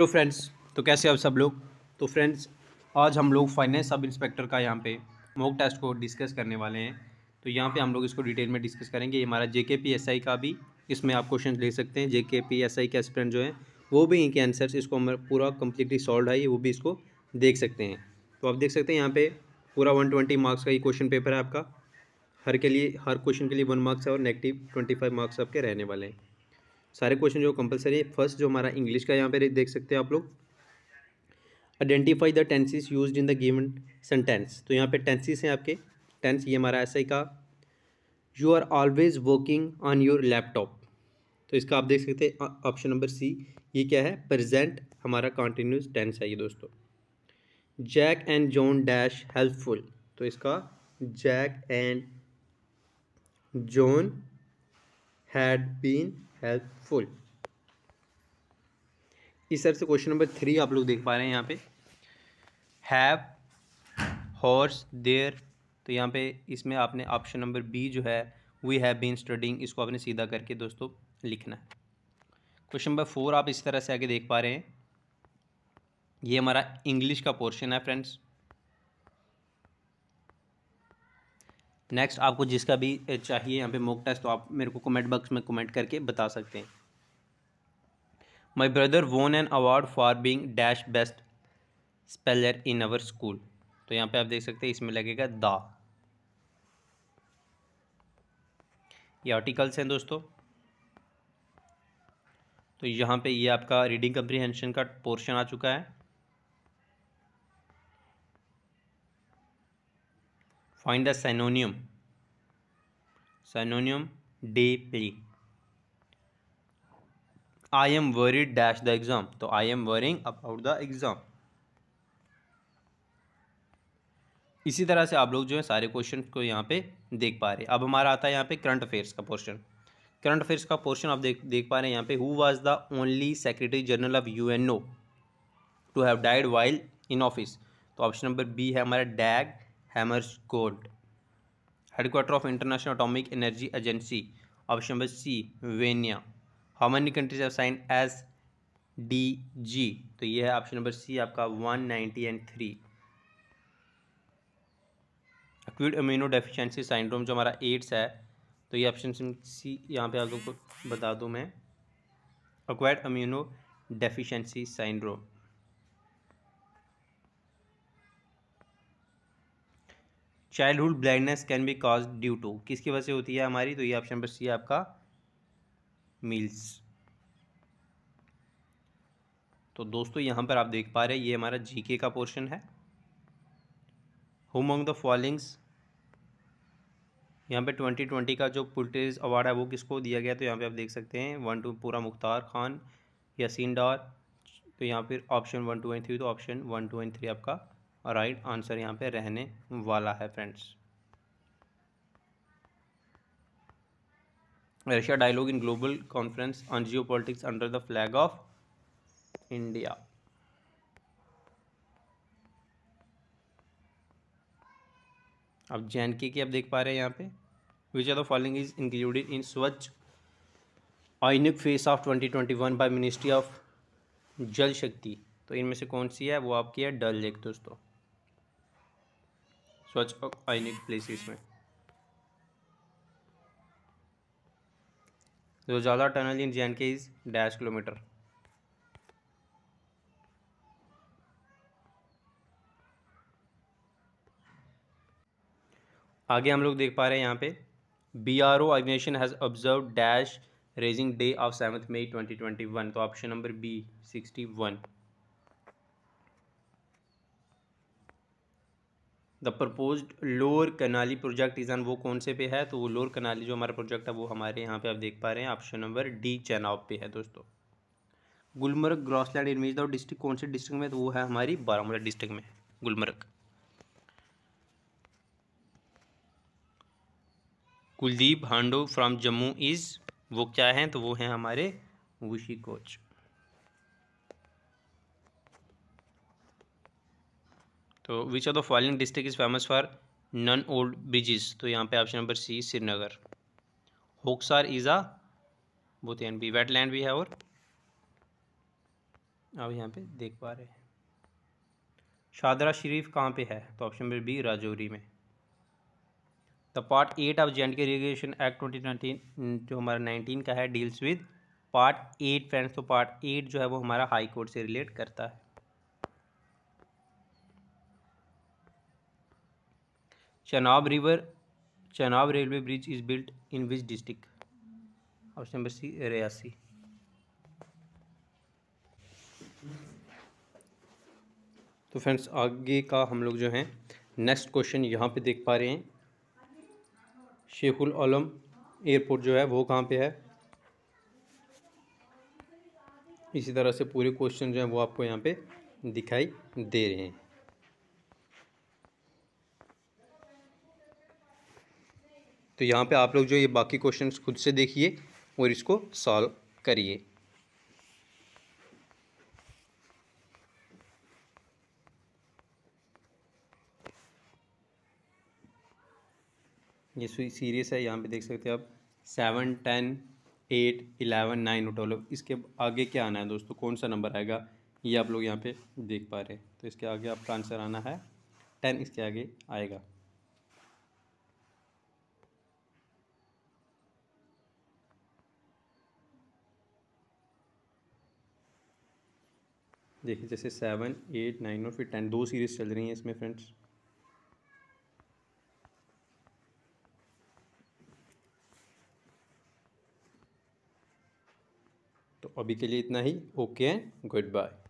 hello तो friends तो कैसे आप सब लोग तो फ्रेंड्स आज हम लोग फाइनेंस सब इंस्पेक्टर का यहाँ पे मॉक टेस्ट को डिस्कस करने वाले हैं तो यहाँ पे हम लोग इसको डिटेल में डिस्कस करेंगे ये हमारा के पी एस आई का भी इसमें आप क्वेश्चन ले सकते हैं जेके पी एस आई के एस्पिरेंट जो हैं वो भी इनके आंसर्स इसको हमारा पूरा कम्प्लीटली सॉल्व है वो भी इसको देख सकते हैं तो आप देख सकते हैं यहाँ पर पूरा वन ट्वेंटी मार्क्स का ये क्वेश्चन पेपर है आपका हर के लिए हर क्वेश्चन के लिए वन मार्क्स है और नेगेटिव ट्वेंटी फाइव मार्क्स आपके रहने वाले हैं सारे क्वेश्चन जो कंपलसरी है फर्स्ट जो हमारा इंग्लिश का यहाँ पे देख सकते हैं आप लोग identify the tenses use in the given sentence तो यहाँ पे टेंसिस हैं आपके टेंस ये हमारा ऐसा ही का you are always working on your laptop तो इसका आप देख सकते हैं ऑप्शन नंबर सी ये क्या है प्रजेंट हमारा कॉन्टीन्यूस टेंस है ये दोस्तों Jack and John dash helpful तो इसका Jack and John had been helpful इस तरह से क्वेश्चन नंबर थ्री आप लोग देख पा रहे हैं यहाँ पे हैव हॉर्स देयर तो यहाँ पे इसमें आपने ऑप्शन नंबर बी जो है वी हैव बीन स्टडिंग इसको आपने सीधा करके दोस्तों लिखना है क्वेश्चन नंबर फोर आप इस तरह से आगे देख पा रहे हैं ये हमारा इंग्लिश का पोर्शन है फ्रेंड्स नेक्स्ट आपको जिसका भी चाहिए यहाँ पे मोक टेस्ट तो आप मेरे को कमेंट बॉक्स में कमेंट करके बता सकते हैं my brother won an award for being dash best speller in our school तो यहाँ पे आप देख सकते हैं इसमें लगेगा दा ये आर्टिकल्स हैं दोस्तों तो यहाँ पे ये आपका रीडिंग कंप्रीहेंशन का पोर्शन आ चुका है find the synonym synonym P I am worried dash the exam तो I am worrying about the exam इसी तरह से आप लोग जो है सारे क्वेश्चन को यहाँ पे देख पा रहे हैं अब हमारा आता है यहाँ पे करंट अफेयर्स का पोर्शन करंट अफेयर्स का पोर्शन आप देख देख पा रहे हैं यहाँ पे who was the only secretary general of U N O to have died while in office तो ऑप्शन नंबर बी है हमारा Dag Hammarskjold headquarter of International Atomic Energy Agency option number C Vienna how many countries are sign S D G तो ये है option number C आपका one ninety and three acquired immuno deficiency syndrome जो हमारा ads है तो ये option C यहाँ पे आप लोग को बता दूँ मैं acquired immuno deficiency syndrome childhood blindness can be cause due to किसकी वजह से होती है हमारी तो ये ऑप्शन नंबर सी आपका मील्स तो दोस्तों यहाँ पर आप देख पा रहे हैं ये हमारा जीके का पोर्शन है होमोंग द फॉलिंग्स यहाँ पे ट्वेंटी ट्वेंटी का जो पुलटेज अवार्ड है वो किसको दिया गया तो यहाँ पे आप देख सकते हैं वन टू पूरा मुख्तार खान यासीन डार तो यहाँ पर option one two and three तो option one two and three आपका और राइट आंसर यहाँ पे रहने वाला है friends Russia dialogue in global conference on geo politics under the flag of India अब एंड के की आप देख पा रहे हैं यहाँ पे which are the following is included in Swachh iconic phase of 2021 by ministry of Jal Shakti तो इनमें से कौन सी है वो आपकी है डल लेक दोस्तों such आइनिक प्लेसिस में Rojala tunnel in के इज डैश किलोमीटर आगे हम लोग देख पा रहे हैं यहाँ पे B R O organization has observe dash raising day of seventh May 2021 तो option number B sixty one the propose lower Kanali project इज़ान वो कौन से पे है तो वो लोअर कनाली जो हमारा प्रोजेक्ट है वो हमारे यहाँ पे आप देख पा रहे हैं ऑप्शन नंबर डी चनाव पे है दोस्तों गुलमर्ग ग्रॉसलैंड इनमेज और डिस्ट्रिक्ट कौन से डिस्ट्रिक्ट में तो वो है हमारी बारामूला डिस्ट्रिक्ट में गुलमर्ग कुलदीप हांडो फ्रॉम जम्मू इज़ वो क्या हैं तो वो हैं हमारे वुशी कोच तो which of the following district is famous for नन ओल्ड ब्रिजेस तो यहाँ पे option number C Srinagar Hokersar is a बी वेट वेटलैंड भी है और आप यहाँ पे देख पा रहे हैं शादरा शरीफ कहाँ पे है तो ऑप्शन नंबर बी राजौरी में the part eight of J and K regulation act twenty nineteen जो हमारा नाइनटीन का है deals with part eight friends तो पार्ट एट जो है वो हमारा हाई कोर्ट से रिलेट करता है Chenab river Chenab railway bridge is built in which district option number C Reasi तो फ्रेंड्स आगे का हम लोग जो हैं नेक्स्ट क्वेश्चन यहाँ पे देख पा रहे हैं शेखुल आलम एयरपोर्ट जो है वो कहाँ पे है इसी तरह से पूरे क्वेश्चन जो है वो आपको यहाँ पे दिखाई दे रहे हैं तो यहाँ पे आप लोग जो ये बाकी क्वेश्चंस खुद से देखिए और इसको सॉल्व करिए ये सीरियस है यहाँ पे देख सकते हैं आप seven ten eight eleven nine twelve इसके आगे क्या आना है दोस्तों कौन सा नंबर आएगा ये आप लोग यहाँ पे देख पा रहे हैं तो इसके आगे आपका आंसर आना है टेन इसके आगे आएगा देखिए जैसे सेवन एट नाइन और फिर टेन दो सीरीज़ चल रही हैं इसमें फ्रेंड्स तो अभी के लिए इतना ही ओके गुड बाय